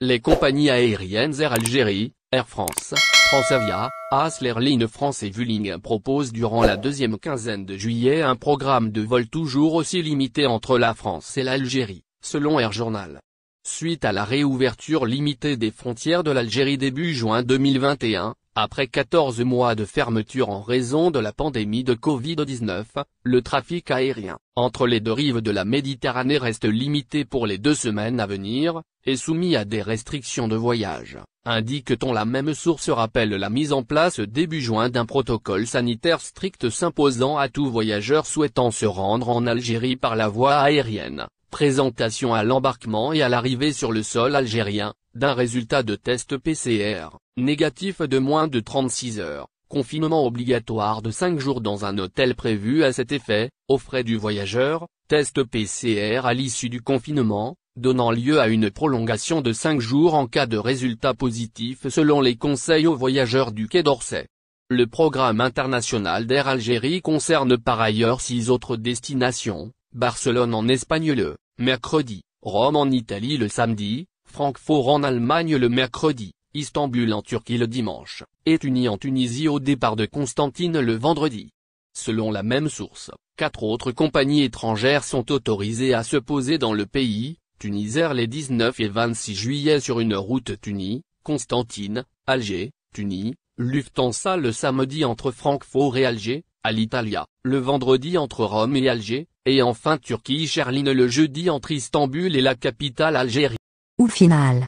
Les compagnies aériennes Air Algérie, Air France, Transavia, Asler Line France et Vueling proposent durant la deuxième quinzaine de juillet un programme de vol toujours aussi limité entre la France et l'Algérie, selon Air Journal. Suite à la réouverture limitée des frontières de l'Algérie début juin 2021, après 14 mois de fermeture en raison de la pandémie de Covid-19, le trafic aérien entre les deux rives de la Méditerranée reste limité pour les deux semaines à venir, et soumis à des restrictions de voyage, indique-t-on la même source rappelle la mise en place début juin d'un protocole sanitaire strict s'imposant à tout voyageur souhaitant se rendre en Algérie par la voie aérienne, présentation à l'embarquement et à l'arrivée sur le sol algérien, d'un résultat de test PCR, négatif de moins de 36 heures, confinement obligatoire de 5 jours dans un hôtel prévu à cet effet, aux frais du voyageur, test PCR à l'issue du confinement, donnant lieu à une prolongation de 5 jours en cas de résultat positif selon les conseils aux voyageurs du Quai d'Orsay. Le programme international d'Air Algérie concerne par ailleurs 6 autres destinations, Barcelone en Espagne le mercredi, Rome en Italie le samedi, Francfort en Allemagne le mercredi, Istanbul en Turquie le dimanche, et Tunis en Tunisie au départ de Constantine le vendredi. Selon la même source, quatre autres compagnies étrangères sont autorisées à se poser dans le pays, Tunisair les 19 et 26 juillet sur une route Tunis, Constantine, Alger, Tunis, Lufthansa le samedi entre Francfort et Alger, Alitalia, le vendredi entre Rome et Alger, et enfin turquie cherline le jeudi entre Istanbul et la capitale algérienne ou final,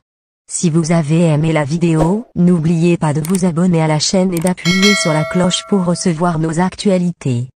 Si vous avez aimé la vidéo, n'oubliez pas de vous abonner à la chaîne et d'appuyer sur la cloche pour recevoir nos actualités.